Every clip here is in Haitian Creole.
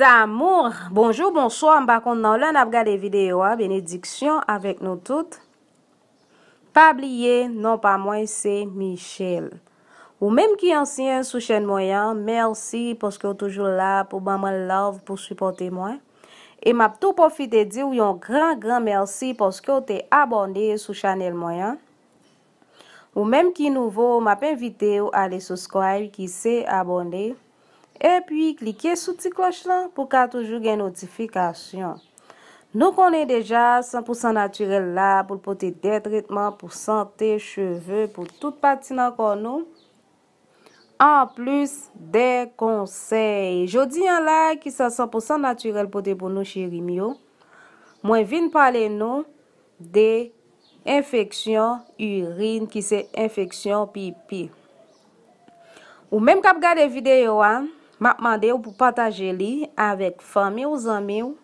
Amour, bonjour, bonsoir, mbakon nan lon ap gade videyo a, benediksyon avek nou tout Pabliye, non pa mwen, se Michele Ou mem ki ansyen sou chen mwen, mersi poske ou toujou la pou baman love pou supporte mwen E map tou profite di ou yon gran gran mersi poske ou te abonde sou chanel mwen Ou mem ki nouvo, map invite ou ale subscribe ki se abonde E pwi klike sou ti kloch lan pou ka toujou gen notifikasyon. Nou konen deja 100% naturel la pou poti de tritman pou sante cheve pou tout pati nan kon nou. An plus de konsey. Jodi yon la ki sa 100% naturel poti pou nou chiri miyo. Mwen vin pale nou de infeksyon urine ki se infeksyon pipi. Ou menm kap gade videyo an. Ma pman de ou pou pataje li avèk fami ou zami ou,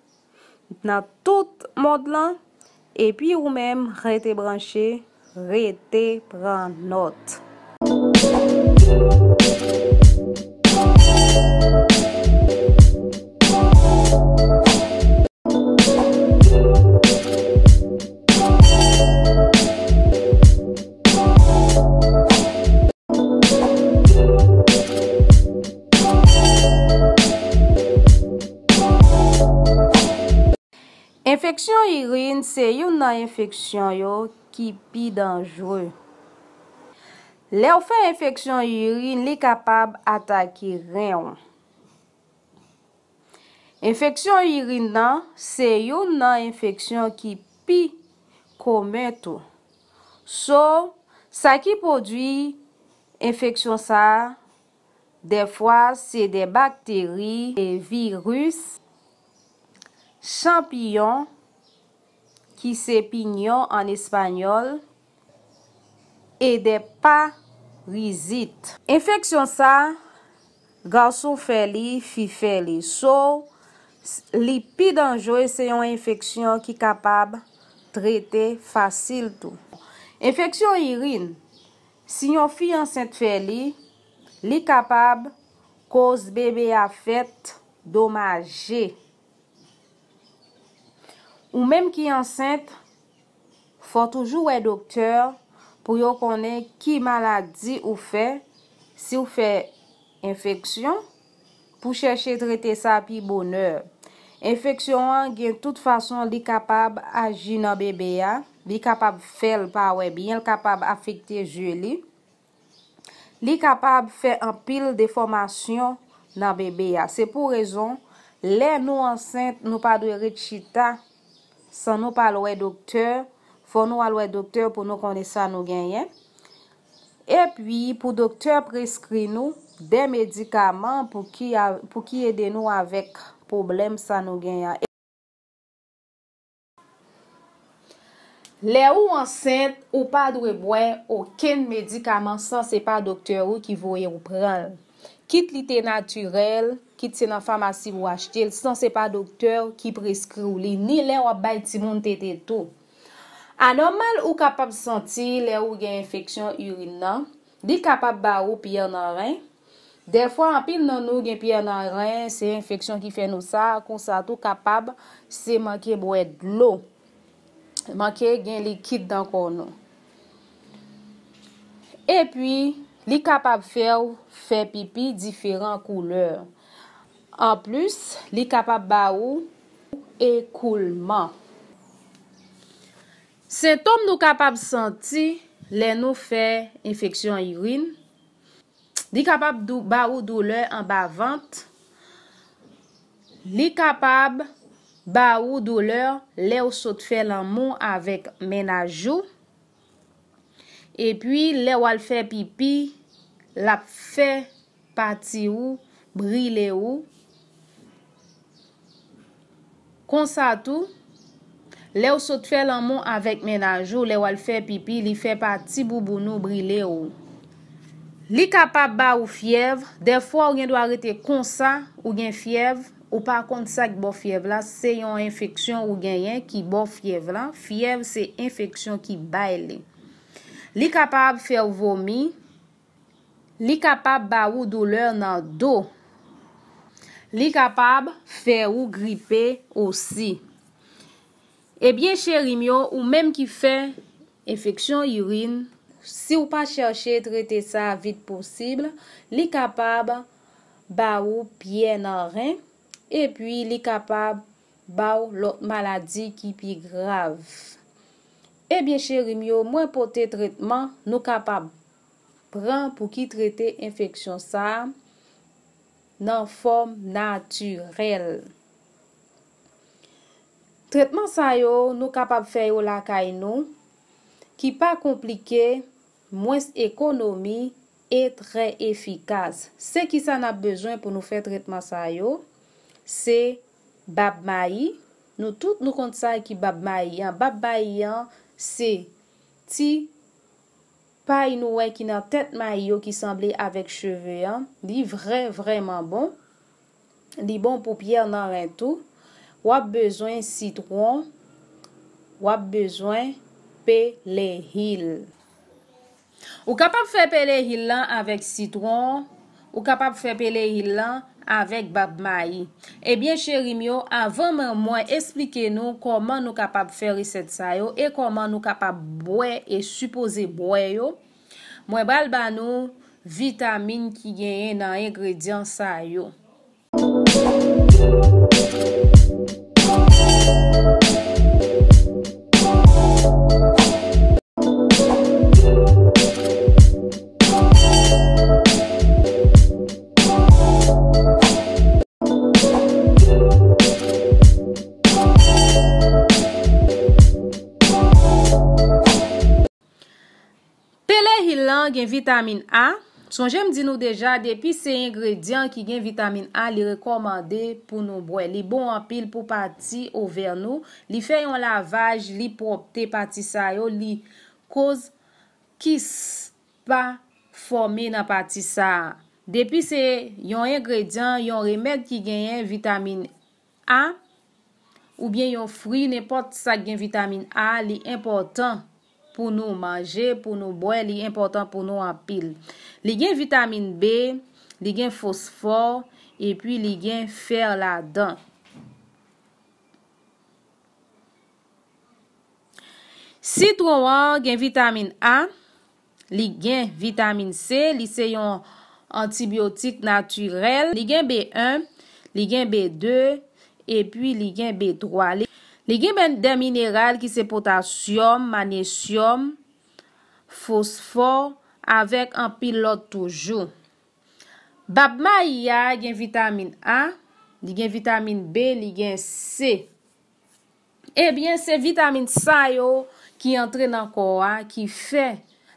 na tout mod lan, epi ou mèm rete branche, rete bran not. infeksyon yirin se yon nan infeksyon yo ki pi danjre. Le ou fe infeksyon yirin li kapab atakir ren. Infeksyon yirin nan se yon nan infeksyon ki pi kometo. So, sa ki podwi infeksyon sa defwa se de bakteri e virus champiyon ki se pinyon an espanyol e de pa rizit. Enfeksyon sa, galson feli, fi feli. So, li pi danjou se yon enfeksyon ki kapab trete fasil tou. Enfeksyon irin, si yon fi an sent feli, li kapab koz bebe afet domaje. Ou mèm ki ansènt, fò toujou wè doktèr pou yo konè ki maladi ou fè si ou fè infeksyon pou chèche trète sa pi bonèr. Enfeksyon an gen tout fason li kapab aji nan bebe ya, li kapab fèl pa wè bi, li kapab afekte jè li. Li kapab fè an pil de fòmasyon nan bebe ya. Se pou rezon, lè nou ansènt nou pa dwe rechita. San nou pa alwe dokter, fon nou alwe dokter pou nou kone sa nou genyen. E pi pou dokter preskri nou de medikaman pou ki yede nou avek problem sa nou genyen. Le ou ansen ou pa dwebwen, oken medikaman san se pa dokter ou ki voye ou pran. kit li te naturel, kit se nan famasi wach til, san se pa doktor ki preskri ou li, ni le wabay ti moun te te tou. Anon mal ou kapab senti le ou gen infeksyon urin nan, di kapab ba ou pi anan ran, defwa an pil nan ou gen pi anan ran, se infeksyon ki fe nou sa, konsa tou kapab, se manke bo e dlo, manke gen likid dan konon. E pi... Li kapab fè ou fè pipi diferant kouleur. An plus, li kapab ba ou ekoulman. Sentom nou kapab santi le nou fè infeksyon yurine. Li kapab ba ou doleur an ba vant. Li kapab ba ou doleur le ou sot fè lan moun avèk menajou. E pwi, le wal fe pipi, la fe pati ou, bri le ou. Konsa tou, le ou sot fe laman avèk menanjou, le wal fe pipi, li fe pati boubounou, bri le ou. Li kapap ba ou fievre, defo ou gen do a rete konsa ou gen fievre, ou pa kont sa ki bo fievre la, se yon infeksyon ou gen yen ki bo fievre la. Fievre se infeksyon ki baye le ou. Li kapab fè ou vomi, li kapab ba ou douleur nan do, li kapab fè ou gripe osi. Ebyen, eh chèrimyon, ou mèm ki fè infeksyon urine, si ou pa chèche trète sa vite posible, li kapab ba ou pye nan ren, e pwi li kapab ba ou lot maladi ki pi grave. Ebyen eh chèrim yo, mwen pote trètman nou kapab pran pou ki trète infeksyon sa nan form naturel. Trètman sa yo nou kapab fè yo la kay nou ki pa komplike mwen ekonomi etre efikaz. Se ki sa nap bejwen pou nou fè trètman sa yo, se bab mayi. Nou tout nou kont sa ki bab mayi yan, bab mayi yan sa. Se ti pay nouwen ki nan tet may yo ki sanble avèk cheve, di vren vrenman bon, di bon pou pier nan rentou, wap bezwen sitwoun, wap bezwen pele hil. Ou kapap fe pele hil lan avèk sitwoun? Ou kapap fè pele ilan avèk bab mayi. Ebyen chèrim yo, avan mè mwen esplike nou koman nou kapap fè riset sa yo. E koman nou kapap bwe e suppose bwe yo. Mwen bal ban nou vitamine ki genyen nan ingredient sa yo. Vitamine A, son jem di nou deja, depi se yon ingredyant ki gen vitamine A li rekomande pou nou bwe. Li bon apil pou pati over nou, li fe yon lavaj, li propte patisa yo, li koz kis pa fome nan patisa. Depi se yon ingredyant, yon remèd ki gen yon vitamine A, ou bien yon fri, ne pot sa gen vitamine A, li important. pou nou manje, pou nou bwen, li gen important pou nou apil. Li gen vitamine B, li gen fosfor, e pi li gen fer la dan. Si tou an gen vitamine A, li gen vitamine C, li se yon antibiotik naturel. Li gen B1, li gen B2, e pi li gen B3, li gen B4. Li gen ben den mineral ki se potasyon, manesyon, fosfor, avèk an pilote toujou. Bab ma ya gen vitamine A, li gen vitamine B, li gen C. Ebyen eh se vitamine sa yo ki entre nan kowa, ki fè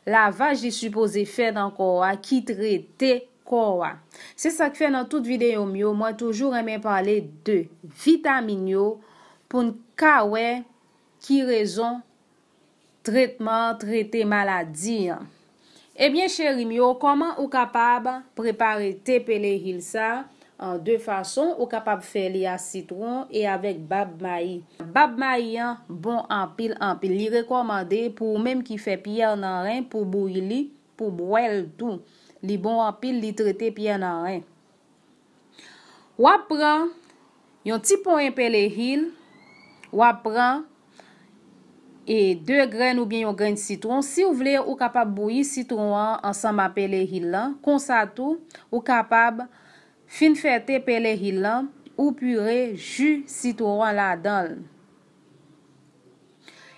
la vaj di supose fè nan kowa, ki trete kowa. Se sa ki fè nan tout videyo myo, mwen toujou remen pale de vitamine yo, pou n kawe ki rezon tretman, trette maladi an. Ebyen, chèrimyo, koman ou kapab prepare te pele hil sa an de fason ou kapab fe li a citron e avek bab mayi. Bab mayi an, bon an pil, an pil li rekomande pou mèm ki fe pye nan ren, pou bou li, pou bou el tou. Li bon an pil, li trette pye nan ren. Wap pran, yon ti poen pele hil, Wap pran e de grene ou bien yon grene citron. Si ou vle ou kapab bouye citron an sanma peleril lan, konsa tou ou kapab fin fete peleril lan ou pure ju citron la dal.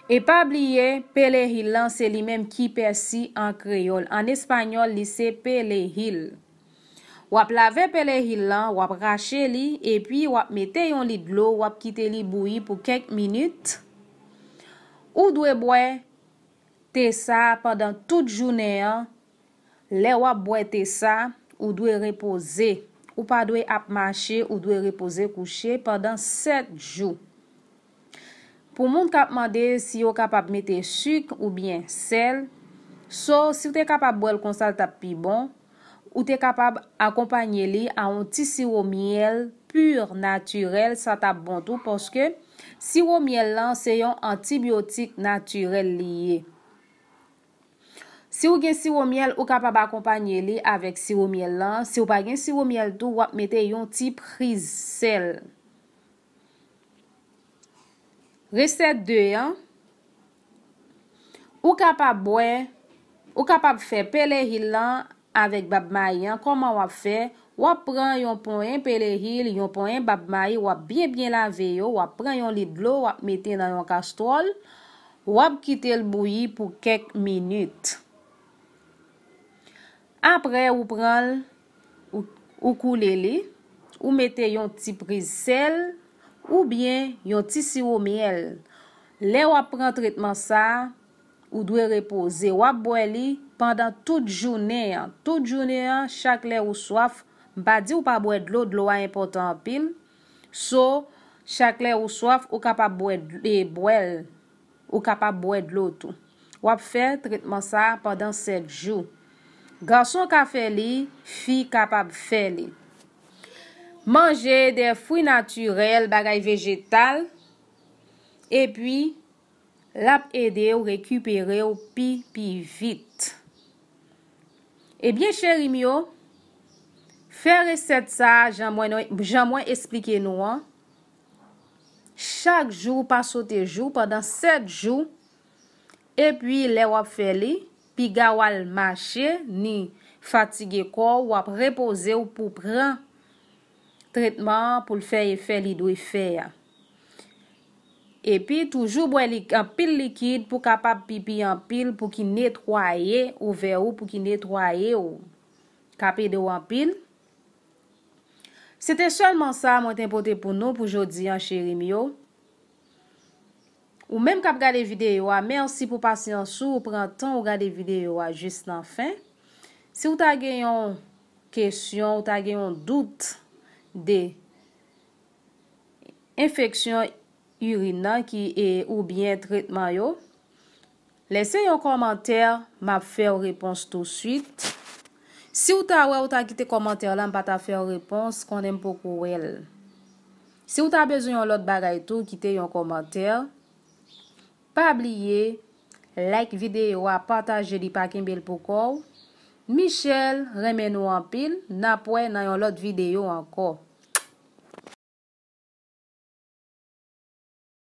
E pab liye peleril lan se li menm ki persi an kreyol. An espanyol li se peleril. wap lave pe le hil lan, wap rache li, epi wap mete yon li dlo, wap kite li boui pou kek minute, ou dwe bwe te sa pandan tout jounen an, le wap bwe te sa, ou dwe repose, ou pa dwe ap mache ou dwe repose kouche pandan set joun. Pou moun kap mande si yo kap ap mete suk ou bien sel, so si te kap ap bwe l konsal tap pi bon, ou te kapab akompanyeli a yon ti siwomiel pur naturel sa tab bondou poske siwomiel lan se yon antibiotik naturel liye. Si ou gen siwomiel, ou kapab akompanyeli avek siwomiel lan. Si ou pa gen siwomiel tou, wap mette yon ti priz sel. Reset 2 an. Ou kapab bwen, ou kapab fe peler ilan, avèk bab mayen, koman wap fè? Wap pran yon pon yon peleril, yon pon yon bab mayen, wap byen-byen laveyo, wap pran yon lidlo, wap meten nan yon kastol, wap kite l bouyi pou kek minut. Apre, wap pran l, wap koule li, wap meten yon ti priz sel, wap meten yon ti siwomiel. Le wap pran tretman sa, wap dwe repose, wap boye li, pandan tout jounen an. Tout jounen an, chak lè ou soaf, badi ou pa bwèd lòd lò a impotant pil, so chak lè ou soaf ou ka pa bwèd lòd lòd tou. Wap fè, tritman sa, pandan 7 joun. Garson ka fè li, fi ka pa fè li. Mange de fwi naturel bagay vegetal, e pi lap edè ou rekupere ou pi pi vit. Ebyen chèri myo, fè resept sa jan mwen esplike nou an, chak jou pa sote jou, padan 7 jou, e pwi le wap fè li, pi gawal mache ni fatige ko wap repose ou pou pran tretman pou fè li dwe fè ya. epi toujou pou an pil likid pou kapap pipi an pil pou ki netroye ou ve ou pou ki netroye ou kapide ou an pil. Sete solman sa mwen te impote pou nou pou jodi an cheri mi yo. Ou menm kap gade videyo a, mersi pou pasyon sou ou pran ton ou gade videyo a jist nan fin. Si ou ta genyon kesyon, ou ta genyon dout de infeksyon, urina ki e oubyen tretman yo. Lese yon komantèr, ma fè yon repons tout suite. Si ou ta wè, ou ta kite komantèr lan pa ta fè yon repons, kondèm pokou wèl. Si ou ta bezoun yon lot bagay tou, kite yon komantèr. Pa abliye, like videyo, a pata jè di pakèm bel pokou. Michel, remè nou anpil, na pouè nan yon lot videyo anko.